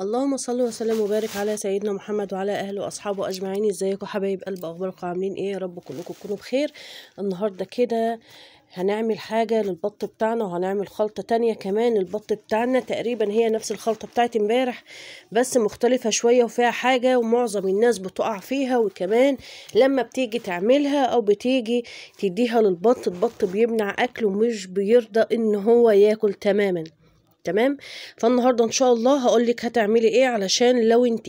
اللهم صل وسلم وبارك على سيدنا محمد وعلى اهله واصحابه اجمعين ازيكم حبايب قلب اخباركم عاملين ايه يا رب كلكم تكونوا بخير النهارده كده هنعمل حاجة للبط بتاعنا وهنعمل خلطة تانية كمان البط بتاعنا تقريبا هي نفس الخلطة بتاعت امبارح بس مختلفة شوية وفيها حاجة ومعظم الناس بتقع فيها وكمان لما بتيجي تعملها او بتيجي تديها للبط البط بيمنع اكله ومش بيرضى ان هو ياكل تماما تمام فالنهارده ان شاء الله هقول لك هتعملي ايه علشان لو انت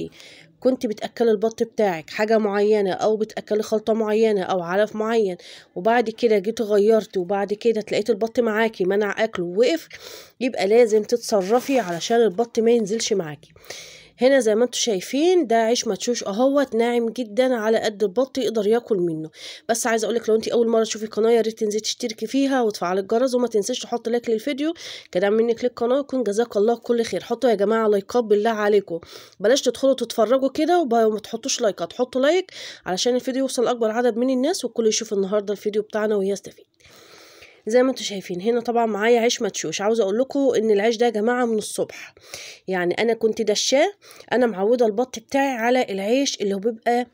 كنت بتاكلي البط بتاعك حاجه معينه او بتاكلي خلطه معينه او علف معين وبعد كده جيت غيرت وبعد كده تلاقيت البط معاكي منع اكله ووقف يبقى لازم تتصرفي علشان البط ما ينزلش معاكي هنا زي ما انتم شايفين ده عيش متشوش اهوت ناعم جدا على قد البط يقدر ياكل منه بس عايزه اقول لك لو انت اول مره تشوفي القناه يا ريت تنزلي تشتركي فيها وتفعلي الجرس وما تنسيش تحط لايك للفيديو كده منك كليك قناه يكون جزاك الله كل خير حطوا يا جماعه لايكات بالله عليكم بلاش تدخلوا تتفرجوا كده وما تحطوش لايكات حطوا لايك علشان الفيديو يوصل اكبر عدد من الناس والكل يشوف النهارده الفيديو بتاعنا ويستفيد زي ما انتم شايفين هنا طبعا معايا عيش متشوش عاوزه اقول لكم ان العيش ده يا جماعه من الصبح يعني انا كنت دشاه انا معوده البط بتاعي على العيش اللي هو بيبقى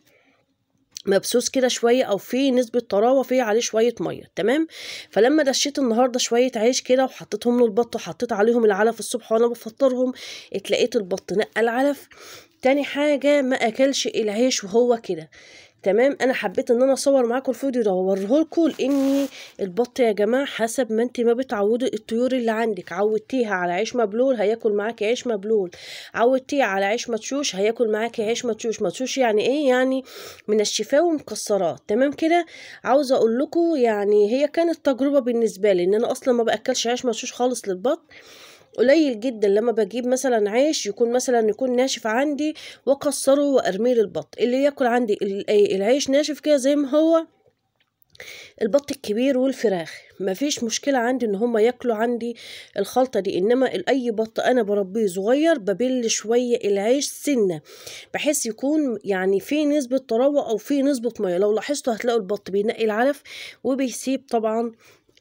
مبسوس كده شويه او فيه نسبه طراوه فيه عليه شويه ميه تمام فلما دشيت النهارده شويه عيش كده وحطيتهم له البط وحطيت عليهم العلف الصبح وانا بفطرهم اتلقيت البط نقى العلف تاني حاجه ما اكلش العيش وهو كده تمام انا حبيت ان انا اصور معاكم الفيديو ده واوريه لكم لان البط يا جماعه حسب ما انت ما بتعودي الطيور اللي عندك عودتيها على عيش مبلول هياكل معاكي عيش مبلول عودتيها على عيش مطشوش هياكل معاكي عيش مطشوش مطشوش يعني ايه يعني من الشفاه ومكسرات تمام كده عاوزه اقول لكم يعني هي كانت تجربه بالنسبه لي ان انا اصلا ما باكلش عيش مطشوش خالص للبط قليل جدا لما بجيب مثلا عيش يكون مثلا يكون ناشف عندي واكسره وارميه للبط اللي ياكل عندي آه، العيش ناشف كده زي ما هو البط الكبير والفراخ مفيش مشكلة عندي ان هما ياكلوا عندي الخلطة دي انما اي بط انا بربيه صغير ببل شوية العيش سنة بحيث يكون يعني في نسبة تروع او في نسبة مية لو لاحظتوا هتلاقوا البط بينقي العلف وبيسيب طبعا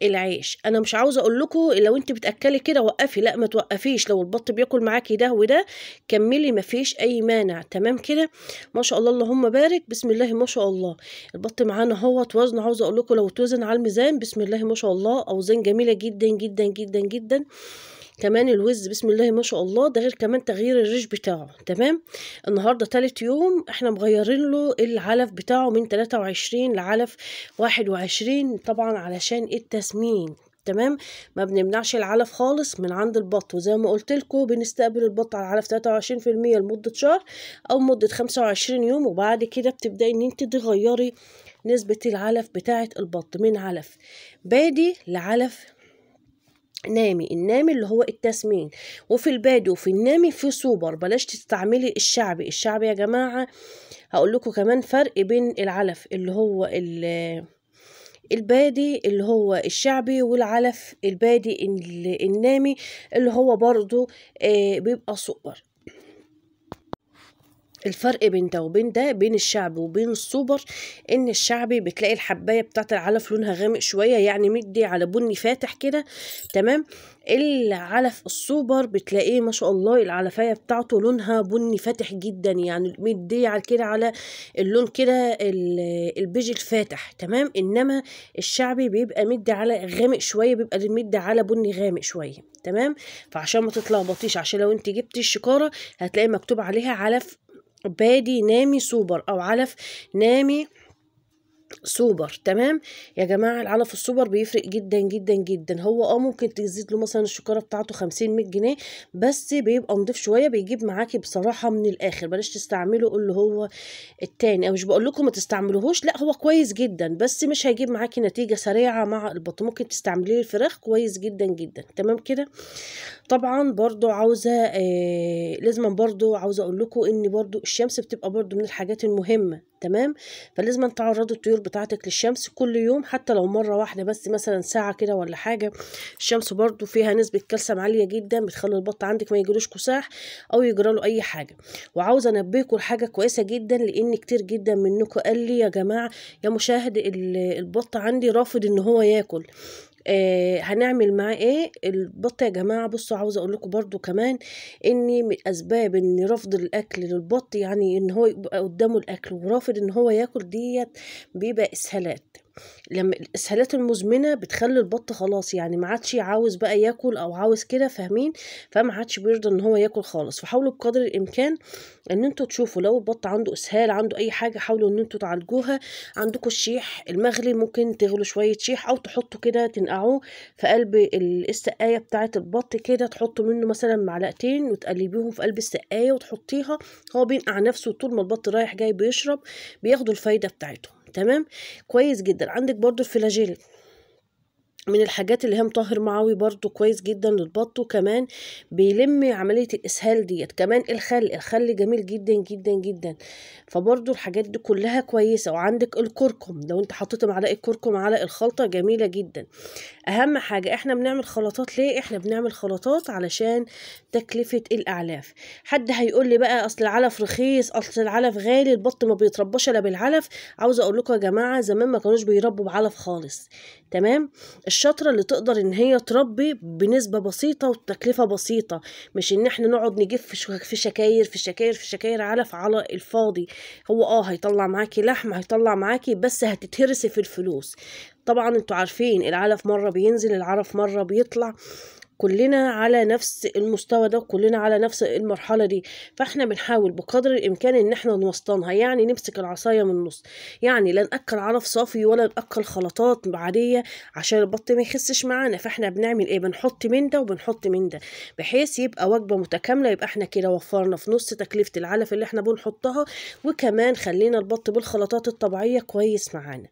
العيش انا مش عاوزه اقول لكم لو انت بتاكلي كده وقفي لا ما توقفيش لو البط بياكل معاكي ده وده كملي ما فيش اي مانع تمام كده ما شاء الله اللهم بارك بسم الله ما شاء الله البط معانا اهوت وزن عاوزه اقول لكم لو توزن على الميزان بسم الله ما شاء الله اوزان جميله جدا جدا جدا جدا كمان الوز بسم الله ما شاء الله ده غير كمان تغيير الريش بتاعه تمام النهارده تالت يوم احنا مغيرين له العلف بتاعه من 23 لعلف 21 طبعا علشان التسمين تمام ما بنمنعش العلف خالص من عند البط وزي ما قلت لكم بنستقبل البط على العلف 23% لمده شهر او مده 25 يوم وبعد كده بتبداي ان انت تغيري نسبه العلف بتاعه البط من علف بادي لعلف نامي النامي اللي هو التسمين وفي البادي وفي النامي في سوبر بلاش تستعملي الشعبي الشعبي يا جماعة هقول لكم كمان فرق بين العلف اللي هو البادي اللي هو الشعبي والعلف البادي النامي اللي هو برضو آه، بيبقى سوبر الفرق بين ده وبين ده بين الشعبي وبين السوبر ان الشعبي بتلاقي الحبايه بتاعت العلف لونها غامق شويه يعني مدي على بني فاتح كده تمام العلف السوبر بتلاقيه ما شاء الله العلفايه بتاعته لونها بني فاتح جدا يعني مدي على كده على اللون كده البيج الفاتح تمام انما الشعبي بيبقى مدي على غامق شويه بيبقى مدي على بني غامق شويه تمام فعشان ما بطيش عشان لو انت جبتي الشكاره هتلاقي مكتوب عليها علف بادي نامي سوبر أو علف نامي سوبر تمام يا جماعه العلف السوبر بيفرق جدا جدا جدا هو اه ممكن تزيد له مثلا الشكاره بتاعته 50 100 جنيه بس بيبقى نضيف شويه بيجيب معاكي بصراحه من الاخر بلاش تستعمله اللي هو التاني انا مش بقول لكم ما تستعملوهوش لا هو كويس جدا بس مش هيجيب معاكي نتيجه سريعه مع البط ممكن تستعمليه الفراخ كويس جدا جدا تمام كده طبعا برضو عاوزه آه لازم برضو عاوزه اقول لكم ان برضو الشمس بتبقى برضو من الحاجات المهمه تمام فلازم تعرضي الطيور بتاعتك للشمس كل يوم حتى لو مره واحده بس مثلا ساعه كده ولا حاجه الشمس برضو فيها نسبه كالسيوم عاليه جدا بتخلي البط عندك ما يجيلوش كساح او يجرى اي حاجه وعاوزه انبهكم لحاجه كويسه جدا لان كتير جدا منكم قال لي يا جماعه يا مشاهد البط عندي رافض ان هو ياكل آه هنعمل معاه ايه البط يا جماعه بصوا عاوزه اقول لكم برضو كمان ان من اسباب ان رفض الاكل للبط يعني ان هو يبقى قدامه الاكل ورافض ان هو ياكل ديت بيبقى اسهالات لما الاسهالات المزمنه بتخلي البط خلاص يعني ما عادش عاوز بقى ياكل او عاوز كده فاهمين فما عادش بيرضى ان هو ياكل خالص فحاولوا بقدر الامكان ان انتوا تشوفوا لو البط عنده اسهال عنده اي حاجه حاولوا ان انتوا تعالجوها عندكم الشيح المغلي ممكن تغلوا شويه شيح او تحطوا كده تنقعوه في قلب السقايه بتاعه البط كده تحطوا منه مثلا معلقتين وتقلبيهم في قلب السقايه وتحطيها هو بينقع نفسه طول ما البط رايح جاي بيشرب بياخدوا الفايده بتاعتهم تمام كويس جدا عندك برضو الفلاجيل من الحاجات اللي هي مطهر معوي برضو كويس جدا للبط وكمان بيلم عملية الإسهال ديت كمان الخل الخل جميل جدا جدا جدا فبرضو الحاجات دي كلها كويسة وعندك الكركم لو انت حطيت معلقة كركم على الخلطة جميلة جدا أهم حاجة احنا بنعمل خلطات ليه احنا بنعمل خلطات علشان تكلفة الأعلاف حد هيقول لي بقى أصل العلف رخيص أصل العلف غالي البط ما بيترباش إلا بالعلف عاوزة أقول لكم يا جماعة زمان ما كانوش بيربوا بعلف خالص تمام الشاطره اللي تقدر ان هي تربي بنسبه بسيطه وتكلفه بسيطه مش ان احنا نقعد نجف في شكاير في شكاير في شكاير علف على الفاضي هو اه هيطلع معاكي لحم هيطلع معاكي بس هتتهرسي في الفلوس طبعا انتوا عارفين العلف مره بينزل العرف مره بيطلع كلنا على نفس المستوى ده كلنا على نفس المرحلة دي فاحنا بنحاول بقدر الامكان ان احنا نوسطنها يعني نمسك العصاية من النص يعني لا نأكل عرف صافي ولا نأكل خلطات عادية عشان البط ما يخسش معانا فاحنا بنعمل ايه بنحط من ده وبنحط من ده بحيث يبقى وجبة متكاملة يبقى احنا كده وفرنا في نص تكلفة العلف اللي احنا بنحطها وكمان خلينا البط بالخلطات الطبيعية كويس معانا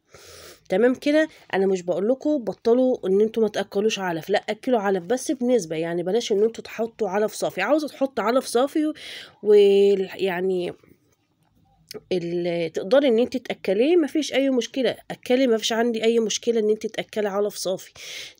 تمام كده انا مش بقول لكم بطلوا ان انتوا ما تاكلوش علف لا اكلوا علف بس بنسبه يعني بلاش ان انتوا تحطوا علف صافي عاوزه تحط علف صافي ويعني تقدري ان انت تاكليه مفيش اي مشكله اكلي مفيش عندي اي مشكله ان انت تاكلي علف صافي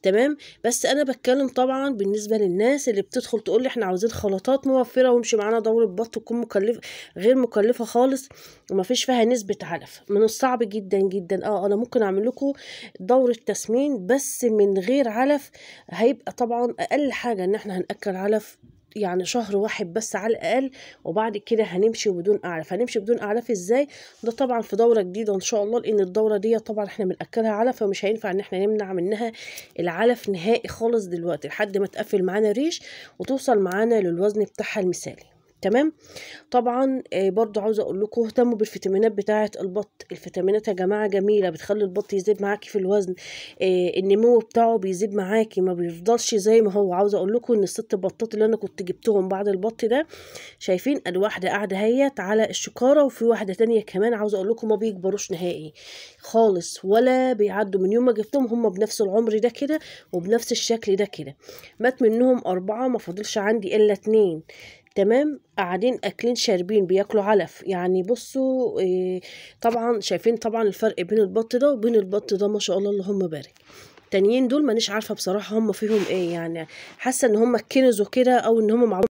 تمام بس انا بتكلم طبعا بالنسبه للناس اللي بتدخل تقول احنا عاوزين خلطات موفره ومشي معانا دوره بط تكون مكلفه غير مكلفه خالص ومفيش فيها نسبه علف من الصعب جدا جدا اه انا ممكن اعمل لكم دوره تسمين بس من غير علف هيبقى طبعا اقل حاجه ان احنا هناكل علف يعني شهر واحد بس على الأقل وبعد كده هنمشي بدون أعلاف هنمشي بدون أعلاف إزاي ده طبعا في دورة جديدة إن شاء الله لأن الدورة دي طبعا إحنا بنأكلها علف فمش هينفع إن إحنا نمنع منها العلف نهائي خالص دلوقتي لحد ما تقفل معانا ريش وتوصل معانا للوزن بتاعها المثالي تمام طبعا آه، برضو عاوزه اقول لكم اهتموا بالفيتامينات بتاعه البط الفيتامينات يا جماعه جميله بتخلي البط يزيد معاكي في الوزن آه، النمو بتاعه بيزيد معاكي ما بيفضلش زي ما هو عاوزه اقول لكم ان الست بطات اللي انا كنت جبتهم بعد البط ده شايفين الواحده قاعده اهيت على الشكاره وفي واحده تانية كمان عاوزه اقول لكم ما بيكبروش نهائي خالص ولا بيعدوا من يوم ما جبتهم هم بنفس العمر ده كده وبنفس الشكل ده كده مات منهم اربعه ما فاضلش عندي الا اتنين تمام قاعدين اكلين شاربين بياكلوا علف يعني بصوا إيه طبعا شايفين طبعا الفرق بين البط ده وبين البط ده ما شاء الله اللهم بارك التانيين دول مانيش عارفه بصراحه هم فيهم ايه يعني حاسه ان هم اتكنزوا كده او ان هم معروف